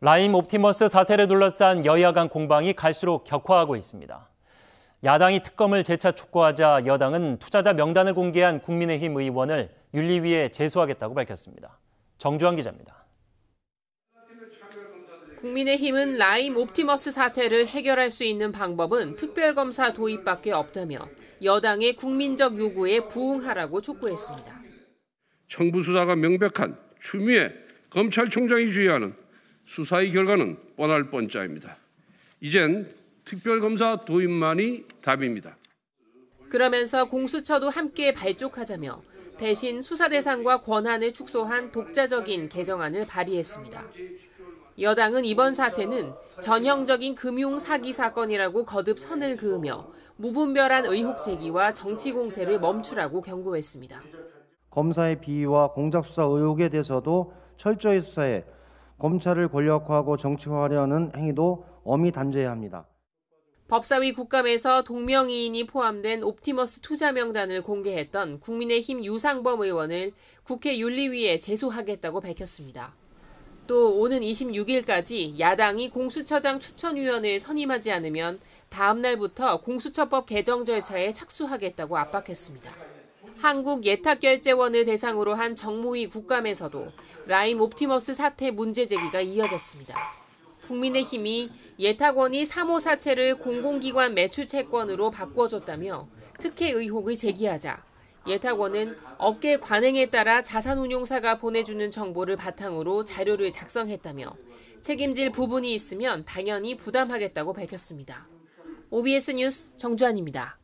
라임 옵티머스 사태를 둘러싼 여야 간 공방이 갈수록 격화하고 있습니다. 야당이 특검을 재차 촉구하자 여당은 투자자 명단을 공개한 국민의힘 의원을 윤리위에 제소하겠다고 밝혔습니다. 정주환 기자입니다. 국민의힘은 라임 옵티머스 사태를 해결할 수 있는 방법은 특별검사 도입밖에 없다며 여당의 국민적 요구에 부응하라고 촉구했습니다. 정부 수사가 명백한 추미애 검찰총장이 주의하는 수사의 결과는 뻔할 뻔자입니다. 이젠 특별검사 도입만이 답입니다. 그러면서 공수처도 함께 발족하자며 대신 수사 대상과 권한을 축소한 독자적인 개정안을 발의했습니다. 여당은 이번 사태는 전형적인 금융 사기 사건이라고 거듭 선을 그으며 무분별한 의혹 제기와 정치 공세를 멈추라고 경고했습니다. 검사의 비위와 공작 수사 의혹에 대해서도 철저히 수사해 검찰을 권력화하고 정치화하려는 행위도 엄히 단죄해야 합니다. 법사위 국감에서 동명이인이 포함된 옵티머스 투자 명단을 공개했던 국민의힘 유상범 의원을 국회 윤리위에 제소하겠다고 밝혔습니다. 또 오는 26일까지 야당이 공수처장 추천위원을 선임하지 않으면 다음 날부터 공수처법 개정 절차에 착수하겠다고 압박했습니다. 한국예탁결제원을 대상으로 한 정무위 국감에서도 라임 옵티머스 사태 문제 제기가 이어졌습니다. 국민의힘이 예탁원이 사모 사채를 공공기관 매출 채권으로 바꿔줬다며 특혜 의혹을 제기하자 예탁원은 업계 관행에 따라 자산운용사가 보내주는 정보를 바탕으로 자료를 작성했다며 책임질 부분이 있으면 당연히 부담하겠다고 밝혔습니다. OBS 뉴스 정주환입니다.